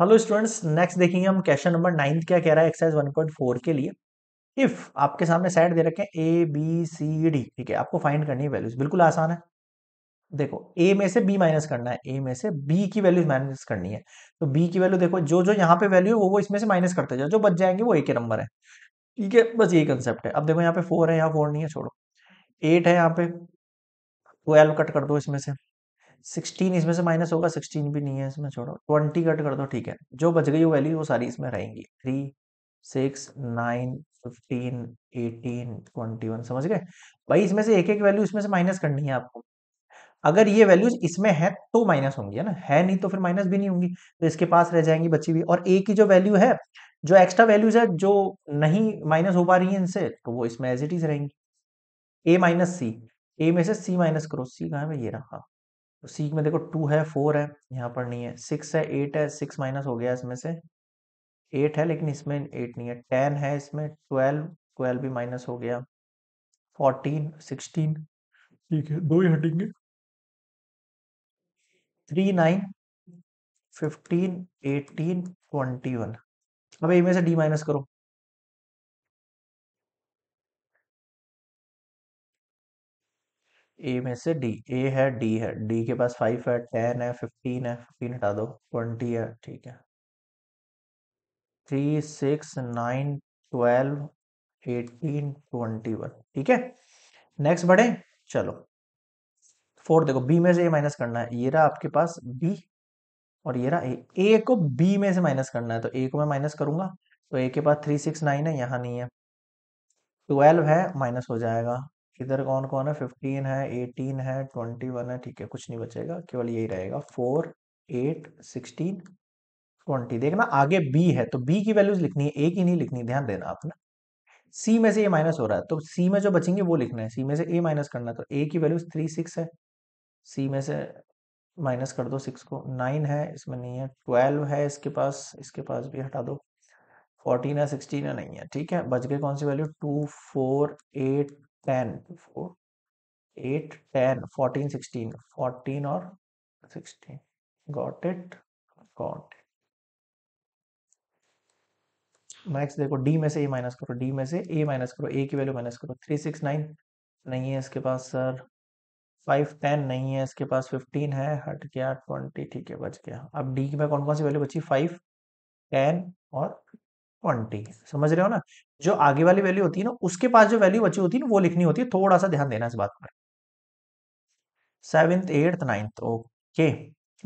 hello students next देखेंगे हम question number ninth क्या कह रहा है एक्सरसाइज वन पॉइंट फोर के लिए इफ आपके सामने साइड दे रखे हैं ए बी सी डी ठीक है आपको फाइंड करनी है वैल्यूज बिल्कुल आसान है देखो ए में से बी माइनस करना है ए में से बी की वैल्यूज माइनस करनी है तो बी की वैल्यू देखो जो जो यहाँ पे वैल्यू है वो वो इसमें से माइनस करते जाओ जो बच जाएंगे वो ए के नंबर है ठीक है बस यही कंसेप्ट है अब देखो यहाँ पे फोर है यहाँ फोर नहीं है छोड़ो एट है यहाँ पे ट्वेल्व कट कर दो इसमें से सिक्सटीन इसमें से माइनस होगा सिक्सटीन भी नहीं है इसमें छोड़ो ट्वेंटी कट कर दो ठीक है जो बच गई वो वैल्यू वो सारी इसमें रहेंगी three six nine fifteen eighteen twenty one समझ गए भाई इसमें से एक एक वैल्यू इसमें से माइनस करनी है आपको अगर ये वैल्यूज इसमें है तो माइनस होंगी है ना है नहीं तो फिर माइनस भी नहीं होंगी तो इसके पास रह जाएंगी बची हुई और ए की जो वैल्यू है जो एक्स्ट्रा वैल्यूज है जो नहीं माइनस हो पा रही है इनसे तो वो इसमें एज इट इज रहेंगी ए माइनस सी ए में से सी माइनस करो सी कहा ये रहा तो सी में देखो टू है फोर है यहाँ पर नहीं है सिक्स है एट है सिक्स माइनस हो गया इसमें से एट है लेकिन इसमें एट नहीं है टेन है इसमें ट्वेल्व ट्वेल्व भी माइनस हो गया फोर्टीन सिक्सटीन ठीक है दो ही हटेंगे three nine fifteen eighteen twenty one अब इनमें से डी माइनस करो ए में से डी ए है डी है डी के पास फाइव है टेन है फिफ्टीन है फिफ्टीन हटा दो ट्वेंटी है ठीक है three six nine twelve eighteen twenty one ठीक है नेक्स्ट बढ़े चलो फोर देखो बी में से ए माइनस करना है ये रहा आपके पास बी और ये रहा ए ए को बी में से माइनस करना है तो ए को मैं माइनस करूंगा तो ए के पास थ्री सिक्स नाइन है यहाँ नहीं है ट्वेल्व है माइनस हो जाएगा इधर कौन कौन है फिफ्टीन है एटीन है ट्वेंटी वन है ठीक है कुछ नहीं बचेगा केवल यही रहेगा फोर एट सिक्सटीन ट्वेंटी देखना आगे बी है तो बी की वैल्यूज लिखनी है ए की नहीं लिखनी ध्यान देना आपने सी में से ए माइनस हो रहा है तो सी में जो बचेंगे वो लिखना है सी में से ए माइनस करना है तो ए की वैल्यूज थ्री सिक्स है सी में से माइनस कर दो सिक्स को नाइन है इसमें नहीं है ट्वेल्व है इसके पास इसके पास भी हटा दो फोर्टीन है सिक्सटीन है नहीं है ठीक है बच गए कौन सी value two four eight 10 4 8 10 14 16 14 or 16 got it got it next देखो डी में से ए माइनस करो डी में से ए माइनस करो ए की वैल्यू माइनस करो थ्री सिक्स नाइन नहीं है इसके पास सर फाइव टेन नहीं है इसके पास फिफ्टीन है हट गया ट्वेंटी ठीक है बच गया अब डी में कौन कौन सी वैल्यू बची फाइव टेन और ट्वेंटी समझ रहे हो ना जो आगे वाली वैल्यू होती है ना उसके पास जो वैल्यू बची होती है ना वो लिखनी होती है थोड़ा सा ध्यान देना इस बात पर seventh eighth ninth okay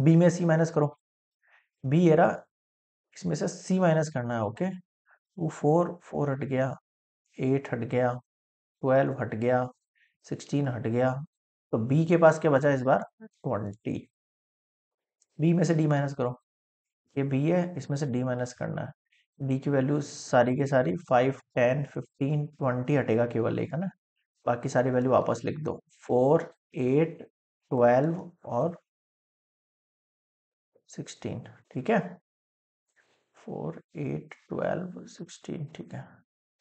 B में सी माइनस करो बी एरा इसमें से सी माइनस करना है ओके टू फोर फोर हट गया एट हट गया ट्वेल्व हट गया सिक्सटीन हट गया तो बी के पास क्या बचा इस बार ट्वेंटी बी में से डी माइनस करो ये बी है इसमें से डी माइनस करना है बी की वैल्यू सारी के सारी फाइव टेन फिफ्टीन ट्वेंटी हटेगा केवल एक है ना बाकी सारी वैल्यू वापस लिख दो फोर एट ट्वेल्व और सिक्सटीन ठीक है फोर एट ट्वेल्व सिक्सटीन ठीक है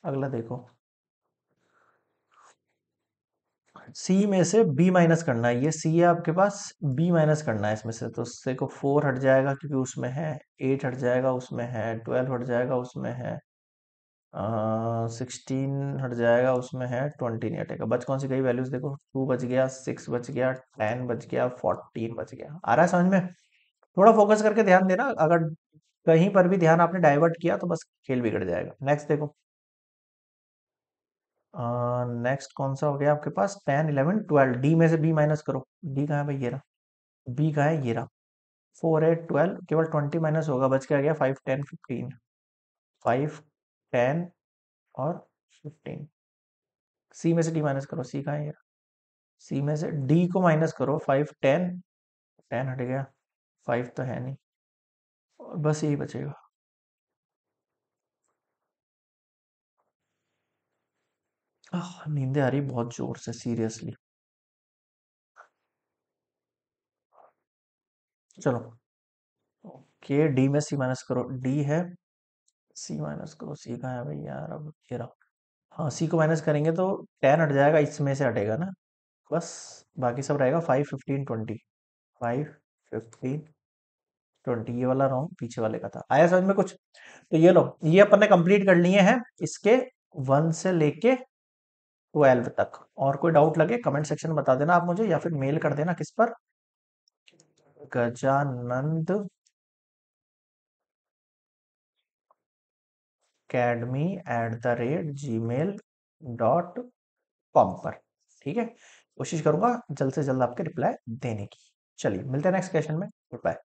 अगला देखो सी में से बी माइनस करना है ये सी है आपके पास बी माइनस करना है इसमें से तो से को फोर हट जाएगा क्योंकि उसमें है एट हट जाएगा उसमें है ट्वेल्व हट जाएगा उसमें है सिक्सटीन हट जाएगा उसमें है ट्वेंटी नहीं हटेगा बच कौन सी कई वैल्यूज देखो टू बच गया सिक्स बच गया टेन बच गया फोर्टीन बच गया आ रहा है समझ में थोड़ा फोकस करके ध्यान देना अगर कहीं पर भी ध्यान आपने डाइवर्ट किया तो बस खेल बिगड़ जाएगा नेक्स्ट देखो नेक्स्ट uh, कौन सा हो गया आपके पास टेन इलेवन ट्वेल्व डी में से बी माइनस करो डी कहाँ है भाई ये रहा बी कहाँ है ये रहा फोर एट ट्वेल्व केवल ट्वेंटी माइनस होगा बच के आ गया five ten fifteen five ten और फिफ्टीन सी में से डी माइनस करो सी कहाँ है ये सी में से डी को माइनस करो फाइव टेन टेन हट गया फाइव तो है नहीं बस यही बचेगा नींदे आ रही बहुत जोर से सीरियसली चलो ओके डी में सी माइनस करो डी है सी माइनस करो सी का है भाई यार अब ये रहा हाँ सी को माइनस करेंगे तो टेन हट जाएगा इसमें से हटेगा ना बस बाकी सब रहेगा five fifteen twenty five fifteen twenty ये वाला रॉन्ग पीछे वाले का था आया समझ में कुछ तो ये लो ये अपन ने कंप्लीट कर लिए हैं इसके वन से लेके ट्वेल्व तक और कोई डाउट लगे कमेंट सेक्शन में बता देना आप मुझे या फिर मेल कर देना किस पर Gajanand Academy at the rate Gmail dot com पर ठीक है कोशिश करूंगा जल्द से जल्द आपके रिप्लाई देने की चलिए मिलते हैं नेक्स्ट क्वेश्चन में गुड बाय